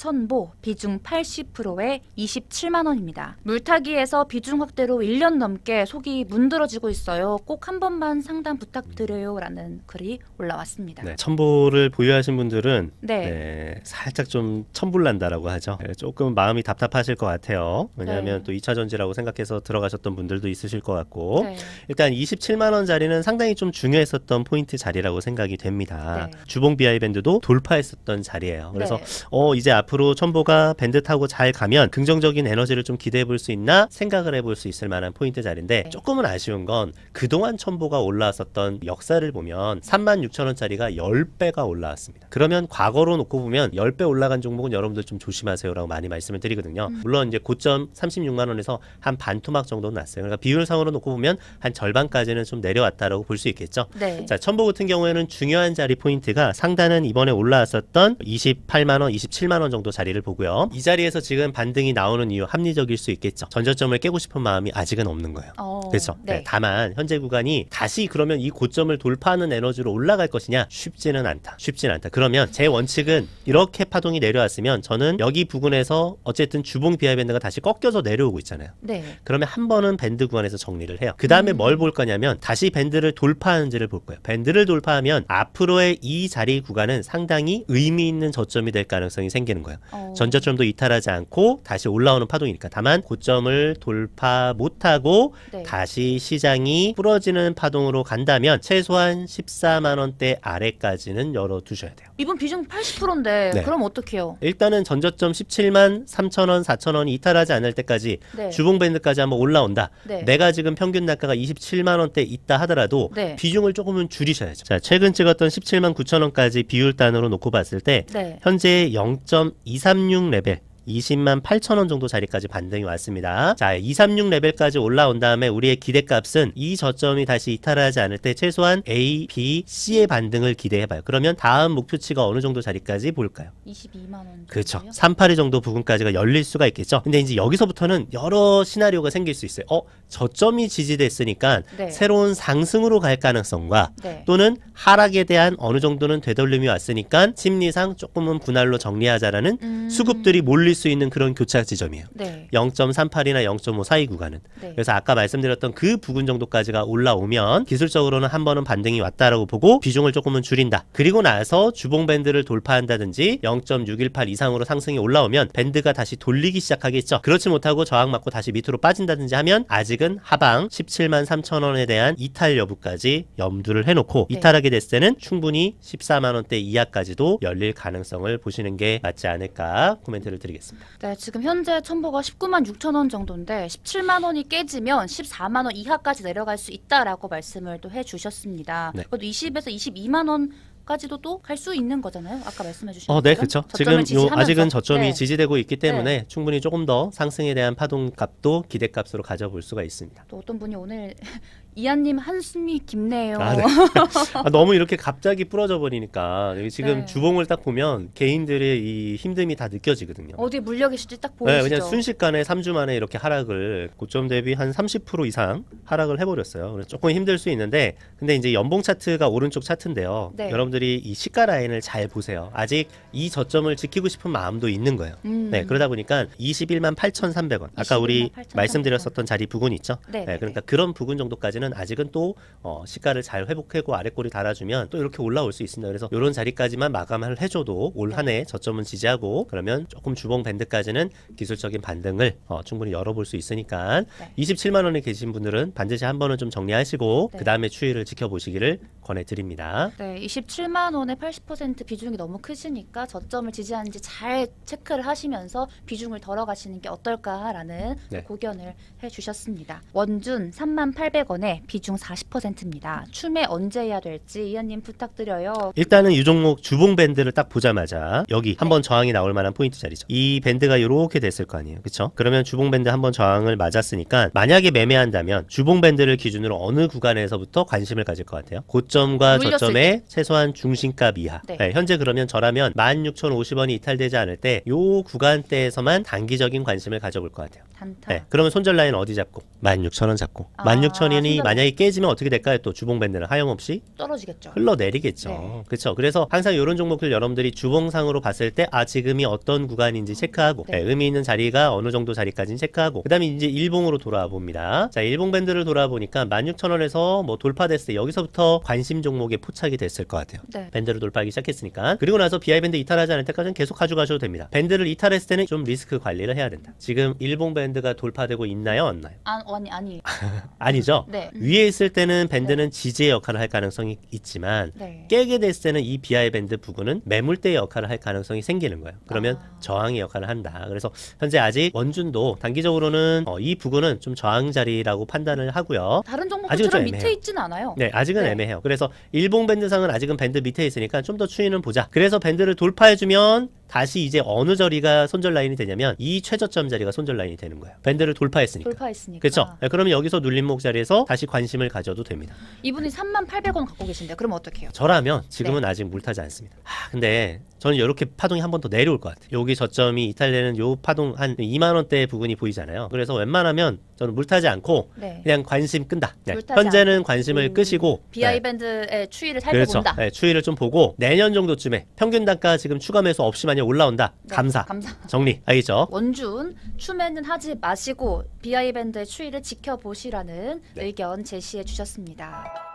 천보 비중 80%에 27만 원입니다. 물타기에서 비중 확대로 1년 넘게 속이 문드러지고 있어요. 꼭 한 번만 상담 부탁드려요라는 글이 올라왔습니다. 네, 천보를 보유하신 분들은 네. 네, 살짝 좀 천불난다라고 하죠. 네, 조금 마음이 답답하실 것 같아요. 왜냐하면 네. 또 2차 전지라고 생각해서 들어가셨던 분들도 있으실 것 같고 네. 일단 27만 원 자리는 상당히 좀 중요했었던 포인트 자리라고 생각이 됩니다. 네. 주봉 비하이밴드도 돌파했었던 자리예요. 그래서 네. 어 이제 앞 앞으로 첨보가 밴드 타고 잘 가면 긍정적인 에너지를 좀 기대해 볼 수 있나 생각을 해볼 수 있을 만한 포인트 자리인데 네. 조금은 아쉬운 건 그동안 첨보가 올라왔었던 역사를 보면 36,000원짜리가 10배가 올라왔습니다. 그러면 과거로 놓고 보면 10배 올라간 종목은 여러분들 좀 조심하세요라고 많이 말씀을 드리거든요. 음. 물론 이제 고점 36만 원에서 한 반토막 정도는 났어요. 그러니까 비율상으로 놓고 보면 한 절반까지는 좀 내려왔다라고 볼 수 있겠죠. 네. 자, 첨보 같은 경우에는 중요한 자리 포인트가 상단은 이번에 올라왔었던 28만 원, 27만 원 정도 정도 자리를 보고요. 이 자리에서 지금 반등이 나오는 이유 합리적일 수 있겠죠. 전저점을 깨고 싶은 마음이 아직은 없는 거예요. 어... 그렇죠. 네. 네. 다만 현재 구간이 다시 그러면 이 고점을 돌파하는 에너지로 올라갈 것이냐 쉽지는 않다. 쉽지는 않다. 그러면 제 원칙은 이렇게 파동이 내려왔으면 저는 여기 부근에서 어쨌든 주봉 비하 밴드가 다시 꺾여서 내려오고 있잖아요. 네. 그러면 한 번은 밴드 구간에서 정리를 해요. 그 다음에 음. 뭘볼 거냐면 다시 밴드를 돌파하는지를 볼 거예요. 밴드를 돌파하면 앞으로의 이 자리 구간은 상당히 의미 있는 저점이 될 가능성이 생기는 거예요. 거예요. 어. 전자점도 이탈하지 않고 다시 올라오는 파동이니까 다만 고점을 돌파 못하고 네. 다시 시장이 부러지는 파동으로 간다면 최소한 14만 원대 아래까지는 열어두셔야 돼요. 이번 비중 80%인데 네. 그럼 어떡해요? 일단은 전저점 17만 3천 원, 4천 원이 탈하지 않을 때까지 네. 주봉 밴드까지 한번 올라온다. 네. 내가 지금 평균 낙가가 27만 원대 있다 하더라도 네. 비중을 조금은 줄이셔야죠. 자 최근 찍었던 17만 9천 원까지 비율 단으로 놓고 봤을 때 네. 현재 236 레벨 20만 8천 원 정도 자리까지 반등이 왔습니다. 자, 236 레벨까지 올라온 다음에 우리의 기대값은 이 저점이 다시 이탈하지 않을 때 최소한 A, B, C의 반등을 기대해봐요. 그러면 다음 목표치가 어느 정도 자리까지 볼까요? 22만 원. 그렇죠. 382 정도 부근까지가 열릴 수가 있겠죠. 근데 이제 여기서부터는 여러 시나리오가 생길 수 있어요. 어, 저점이 지지됐으니까 네. 새로운 상승으로 갈 가능성과 네. 또는 하락에 대한 어느 정도는 되돌림이 왔으니까 심리상 조금은 분할로 정리하자라는 음... 수급들이 몰릴 수 있는 그런 교차 지점이에요. 네. 0.38이나 0.5 사이 구간은. 네. 그래서 아까 말씀드렸던 그 부근 정도까지가 올라오면 기술적으로는 한 번은 반등이 왔다라고 보고 비중을 조금은 줄인다. 그리고 나서 주봉 밴드를 돌파한다든지 0.618 이상으로 상승이 올라오면 밴드가 다시 돌리기 시작하겠죠. 그렇지 못하고 저항 맞고 다시 밑으로 빠진다든지 하면 아직은 하방 17만 3천 원에 대한 이탈 여부까지 염두를 해놓고 네. 이탈하게 됐을 때는 충분히 14만 원대 이하까지도 열릴 가능성을 보시는 게 맞지 않을까 코멘트를 드리겠습니다. 있습니다. 네, 지금 현재 첨부가 19만 6천 원 정도인데 17만 원이 깨지면 14만 원 이하까지 내려갈 수 있다라고 말씀을 또 해주셨습니다. 네. 그것도 20에서 22만 원 까지도 또 갈 수 있는 거잖아요. 아까 말씀해 주신 어, 네, 그렇죠. 지금 요 아직은 저점이 네. 지지되고 있기 네. 때문에 네. 충분히 조금 더 상승에 대한 파동값도 기대값으로 가져볼 수가 있습니다. 또 어떤 분이 오늘 이한님 한숨이 깊네요. 아, 네. 아, 너무 이렇게 갑자기 부러져 버리니까 지금 네. 주봉을 딱 보면 개인들의 이 힘듦이 다 느껴지거든요. 어디 물려 계실지 딱 보이시죠? 네, 그냥 순식간에 3주 만에 이렇게 하락을 고점 대비 한 30% 이상 하락을 해버렸어요. 그래서 조금 힘들 수 있는데 근데 이제 연봉 차트가 오른쪽 차트인데요. 네. 여러분들이 이 시가 라인을 잘 보세요. 아직 이 저점을 지키고 싶은 마음도 있는 거예요. 음. 네, 그러다 보니까 21만 8,300원. 아까 우리 8, 말씀드렸었던 자리 부근 있죠? 네, 네, 네 그러니까 네. 그런 부근 정도까지 아직까지는 아직은 또 어, 시가를 잘 회복하고 아래꼬리 달아주면 또 이렇게 올라올 수 있습니다. 그래서 이런 자리까지만 마감을 해줘도 올 한 해 저점은 지지하고 그러면 조금 주봉 밴드까지는 기술적인 반등을 어, 충분히 열어볼 수 있으니까 네. 27만 원에 계신 분들은 반드시 한 번은 좀 정리하시고 네. 그 다음에 추이를 지켜보시기를 권해드립니다. 네, 27만 원의 80% 비중이 너무 크시니까 저점을 지지하는지 잘 체크를 하시면서 비중을 덜어가시는 게 어떨까라는 네. 고견을 해주셨습니다. 원준 3만 800원에 경우 네, 비중 40%입니다. 춤에 언제 해야 될지 이현님 부탁드려요. 일단은 유종목 주봉 밴드를 딱 보자마자 여기 네. 한번 저항이 나올 만한 포인트 자리죠. 이 밴드가 이렇게 됐을 거 아니에요. 그쵸? 그러면 주봉 밴드 한번 저항을 맞았으니까 만약에 매매한다면 주봉 밴드를 기준으로 어느 구간에서부터 관심을 가질 것 같아요. 고점과 저점의 최소한 중심값 이하. 네. 네, 현재 그러면 저라면 16,050원이 이탈되지 않을 때요 구간대에서만 단기적인 관심을 가져볼 것 같아요. 단타. 네, 그러면 손절 라인 어디 잡고? 16,000원 잡고. 아, 16,000원이 아, 만약에 네. 깨지면 어떻게 될까요? 또 주봉 밴드는 하염없이 떨어지겠죠. 흘러내리겠죠. 네. 그렇죠. 그래서 항상 이런 종목들 여러분들이 주봉상으로 봤을 때 아 지금이 어떤 구간인지 체크하고 네. 네, 의미 있는 자리가 어느 정도 자리까지는 체크하고 그다음에 이제 일봉으로 돌아와 봅니다. 자, 일봉 밴드를 돌아 보니까 16,000원에서 뭐 돌파됐을 때 여기서부터 관심 종목에 포착이 됐을 것 같아요. 네. 밴드를 돌파하기 시작했으니까. 그리고 나서 비하이 밴드 이탈하지 않을 때까지는 계속 가져가셔도 됩니다. 밴드를 이탈했을 때는 좀 리스크 관리를 해야 된다. 지금 일봉 밴드가 돌파되고 있나요, 없나요? 아, 아니 아니. 아니죠. 네. 음. 위에 있을 때는 밴드는 네. 지지의 역할을 할 가능성이 있지만 네. 깨게 됐을 때는 이 비하의 밴드 부근은 매물대의 역할을 할 가능성이 생기는 거예요. 그러면 아. 저항의 역할을 한다. 그래서 현재 아직 원준도 단기적으로는 어, 이 부근은 좀 저항 자리라고 판단을 하고요. 다른 종목처럼 밑에 있진 않아요. 네, 아직은 네. 애매해요. 그래서 일본 밴드상은 아직은 밴드 밑에 있으니까 좀 더 추이는 보자. 그래서 밴드를 돌파해주면 다시 이제 어느 자리가 손절 라인이 되냐면 이 최저점 자리가 손절 라인이 되는 거예요. 밴드를 돌파했으니까. 돌파했으니까. 그렇죠. 네, 그러면 여기서 눌림목 자리에서 다시 관심을 가져도 됩니다. 이분이 3만 800원 갖고 계신데 그럼 어떡 해요? 저라면 지금은 네. 아직 물타지 않습니다. 아, 근데 저는 이렇게 파동이 한 번 더 내려올 것 같아요. 여기 저점이 이탈리아는 요 파동 한 2만 원대 부분이 보이잖아요. 그래서 웬만하면 저는 물타지 않고 네. 그냥 관심 끈다. 그냥 네, 현재는 않고. 관심을 음, 끄시고 네. BI 밴드의 추이를 살펴본다. 그렇죠. 네, 추이를 좀 보고 내년 정도쯤에 평균 단가 지금 추가 매수 없이만 아니 올라온다. 네, 감사. 감사. 정리. 알겠죠? 원준 춤에는 하지 마시고 비아이 밴드의 추이를 지켜보시라는 네. 의견 제시해 주셨습니다.